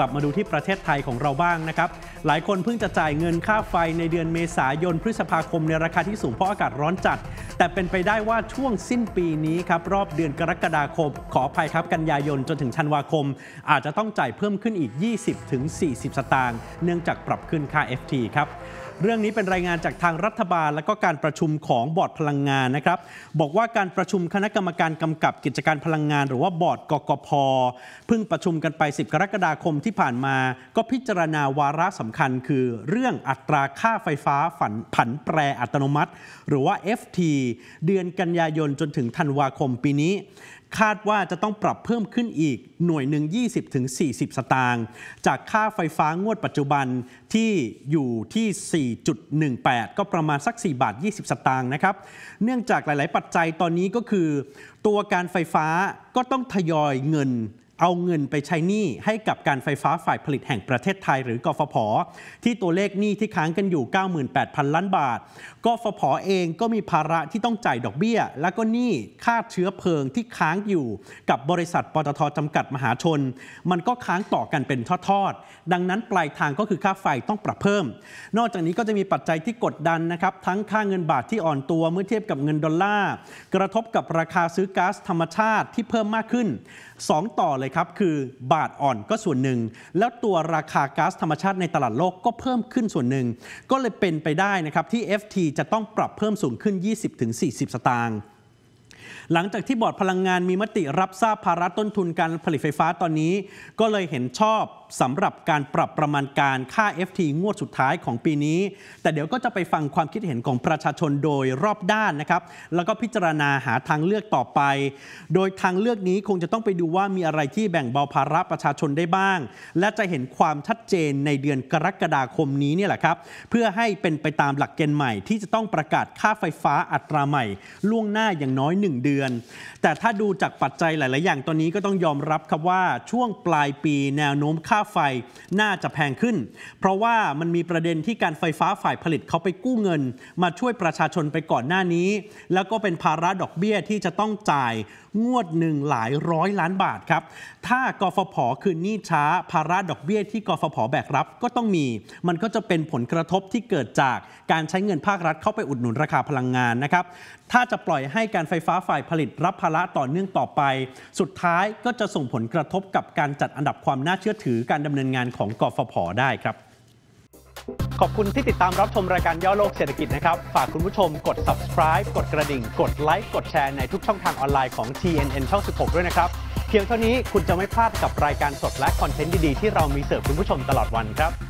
ลับมาดูที่ประเทศไทยของเราบ้างนะครับ หลายคนเพิ่งจะจ่ายเงินค่าไฟในเดือนเมษายนพฤษภาคม ในราคาที่สูงเพราะอากาศร้อนจัด แต่เป็นไปได้ว่าช่วงสิ้นปีนี้ครับ รอบเดือนกรกฎาคมขออภัยครับกันยายนจนถึงธันวาคม อาจจะต้องจ่ายเพิ่มขึ้นอีก 20-40 สตางค์ เนื่องจากปรับขึ้นค่า FT ครับเรื่องนี้เป็นรายงานจากทางรัฐบาล และก็การประชุมของบอร์ดพลังงานนะครับ บอกว่าการประชุมคณะกรรมการกำกับกิจการพลังงาน หรือว่าบอร์ดกกพเพิ่งประชุมกันไป 10 กรกฎาคมที่ผ่านมา ก็พิจารณาวาระสำคัญ คือ เรื่องอัตราค่าไฟฟ้าผันผันแปรอัตโนมัติ หรือว่า FT เดือนกันยายนจนถึงธันวาคมปีนี้ คาดว่าจะต้องปรับเพิ่มขึ้นอีกหน่วยหนึ่ง20-40 สตางค์จากค่าไฟฟ้างวดปัจจุบันที่อยู่ที่4.18 ก็ประมาณสัก 4 บาท 20 สตางค์นะครับ เนื่องจากหลาย ๆ ปัจจัยตอนนี้ก็คือ ตัวการไฟฟ้าก็ต้องทยอยเงินเอาเงินไปใช้หนี้ให้กับการไฟฟ้าฝ่ายผลิตแห่งประเทศไทยหรือกฟผที่ตัวเลขหนี้ที่ค้างกันอยู่ 98,000 ล้านบาท กฟผเองก็มีภาระที่ต้องจ่ายดอกเบี้ย และก็หนี้ค่าเชื้อเพลิงที่ค้างอยู่กับบริษัทปตทจำกัดมหาชน มันก็ค้างต่อกันเป็นทอดๆดังนั้นปลายทางก็คือค่าไฟต้องปรับเพิ่ม นอกจากนี้ก็จะมีปัจจัยที่กดดันนะครับ ทั้งค่าเงินบาทที่อ่อนตัวเมื่อเทียบกับเงินดอลลาร์กระทบกับราคาซื้อก๊าซธรรมชาติที่เพิ่มมากขึ้น 2 ต่อเลยครับคือบาทอ่อนก็ส่วนหนึ่ง แล้วตัวราคาก๊าซธรรมชาติในตลาดโลกก็เพิ่มขึ้นส่วนหนึ่ง ก็เลยเป็นไปได้นะครับที่ FT จะต้องปรับเพิ่มสูงขึ้น 20-40 สตางค์หลังจากที่บอร์ดพลังงานมีมติรับทราบภาระต้นทุนการผลิตไฟฟ้าตอนนี้ ก็เลยเห็นชอบสำหรับการปรับประมาณการค่า FT งวดสุดท้ายของปีนี้ แต่เดี๋ยวก็จะไปฟังความคิดเห็นของประชาชนโดยรอบด้านนะครับแล้วก็พิจารณาหาทางเลือกต่อไป โดยทางเลือกนี้คงจะต้องไปดูว่ามีอะไรที่แบ่งเบาภาระประชาชนได้บ้าง และจะเห็นความชัดเจนในเดือนกรกฎาคมนี้เนี่แหละครับเพื่อให้เป็นไปตามหลักเกณฑ์ใหม่ ที่จะต้องประกาศค่าไฟฟ้าอัตราใหม่ ล่วงหน้าอย่างน้อย1เดือนอนแต่ถ้าดูจากปัจจัยหลาย ๆ อย่างตอนนี้ก็ต้องยอมรับครับว่าช่วงปลายปีแนวโน้มค่าไฟน่าจะแพงขึ้น เพราะว่ามันมีประเด็นที่การไฟฟ้าฝ่ายผลิตเขาไปกู้เงิน มาช่วยประชาชนไปก่อนหน้านี้ แล้วก็เป็นภาระดอกเบี้ยที่จะต้องจ่ายงวดหนึ่งหลายร้อยล้านบาทครับ ถ้ากฟผ คืนหนี้ช้า ภาระดอกเบี้ยที่กฟผ แบกรับ ก็ต้องมี มันก็จะเป็นผลกระทบที่เกิดจากการใช้เงินภาครัฐเข้าไปอุดหนุนราคาพลังงานนะครับ ถ้าจะปล่อยให้การไฟฟ้าฝ่ายผลิตรับภาระต่อเนื่องต่อไป สุดท้ายก็จะส่งผลกระทบกับการจัดอันดับความน่าเชื่อถือการดำเนินงานของกฟผ ได้ครับขอบคุณที่ติดตามรับชมรายการย่อโลกเศรษฐกิจนะครับ ฝากคุณผู้ชมกด subscribe กดกระดิ่ง กดไลค์ กดแชร์ในทุกช่องทางออนไลน์ของ TNN ช่อง 16 ด้วยนะครับเพียงเท่านี้คุณจะไม่พลาดกับรายการสดและคอนเทนต์ดี ๆ ที่เรามีเสิร์ฟคุณผู้ชมตลอดวันครับ